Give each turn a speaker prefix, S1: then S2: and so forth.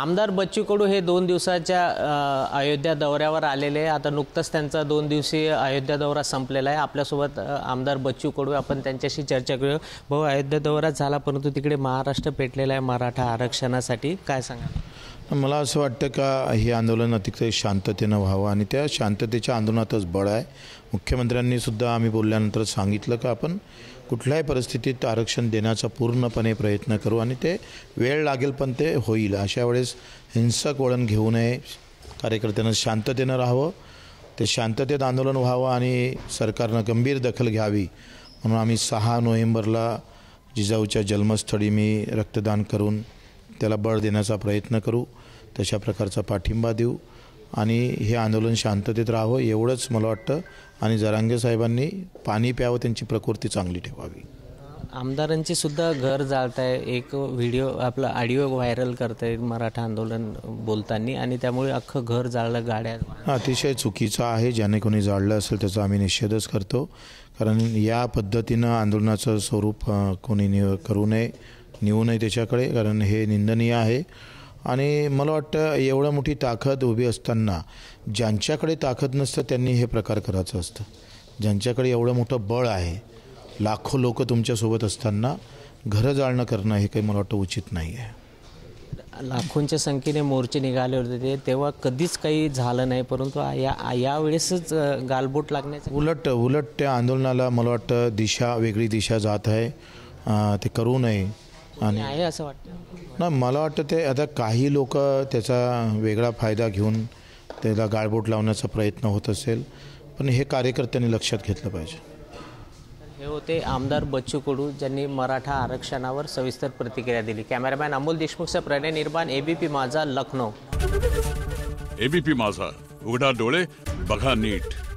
S1: आमदार बच्चू कडू हे दोन दिवसाच्या अयोध्या दौऱ्यावर आलेले आहे आता नुकतंच त्यांचा दोन दिवसीय अयोध्या दौरा संपलेला आहे आपल्यासोबत आमदार बच्चू कडू आपण त्यांच्याशी चर्चा करूया भाऊ अयोध्या दौरा झाला परंतु तिकडे महाराष्ट्र पेटलेला आहे मराठा आरक्षणासाठी काय सांगा
S2: मला असं वाटतं का हे आंदोलन अतिशय शांततेनं व्हावं आणि त्या शांततेच्या आंदोलनातच बळ आहे मुख्यमंत्र्यांनी सुद्धा आम्ही बोलल्यानंतर सांगितलं का आपण कुठल्याही परिस्थितीत आरक्षण देण्याचा पूर्णपणे प्रयत्न करू आणि ते वेळ लागेल पण ते होईल अशा वेळेस हिंसक वळण घेऊ नये कार्यकर्त्यांना शांततेनं राहावं ते शांततेत आंदोलन व्हावं आणि सरकारनं गंभीर दखल घ्यावी म्हणून आम्ही सहा नोव्हेंबरला जिजाऊच्या जन्मस्थळी मी रक्तदान करून त्याला बळ देण्याचा प्रयत्न करू तशा प्रकारचा पाठिंबा देऊ आणि हे आंदोलन शांततेत राहावं एवढंच मला वाटतं आणि जरांगे साहेबांनी पाणी प्यावं त्यांची प्रकृती चांगली ठेवावी
S1: आमदारांची सुद्धा घर जाळत आहे एक व्हिडिओ आपला ऑडिओ व्हायरल करत आहे मराठा आंदोलन बोलताना आणि त्यामुळे अख्खं घर जाळलं गाड्या
S2: अतिशय चुकीचं आहे ज्याने कोणी जाळलं असेल त्याचा आम्ही निषेधच करतो कारण या पद्धतीनं आंदोलनाचं स्वरूप कोणी करू नये नेऊ नये त्याच्याकडे कारण हे निंदनीय आहे आणि मला वाटतं एवढं मोठी ताकद उभी असताना ज्यांच्याकडे ताकद नसतं त्यांनी हे प्रकार करायचं असतं ज्यांच्याकडे एवढं मोठं बळ आहे लाखो लोक तुमच्यासोबत असताना घरं जाळणं करणं हे काही मला वाटतं उचित नाही आहे
S1: लाखोंच्या संख्येने मोर्चे निघाले होते ते तेव्हा कधीच काही झालं नाही परंतु या यावेळेसच गालबोट लागण्याचं
S2: उलट उलट त्या आंदोलनाला मला वाटतं दिशा वेगळी दिशा जात आहे ते करू नये आणि आहे असं वाटतं नाही मला वाटतं ते आता काही लोक त्याचा वेगळा फायदा घेऊन त्याला गाळबोट लावण्याचा प्रयत्न होत असेल पण हे कार्यकर्त्यांनी लक्षात घेतलं पाहिजे
S1: हे होते आमदार बच्चू कडू ज्यांनी मराठा आरक्षणावर सविस्तर प्रतिक्रिया दिली कॅमेरामॅन अमोल देशमुखचा प्रणय निर्माण एबीपी माझा लखनौ एबीपी माझा उघडा डोळे बघा नीट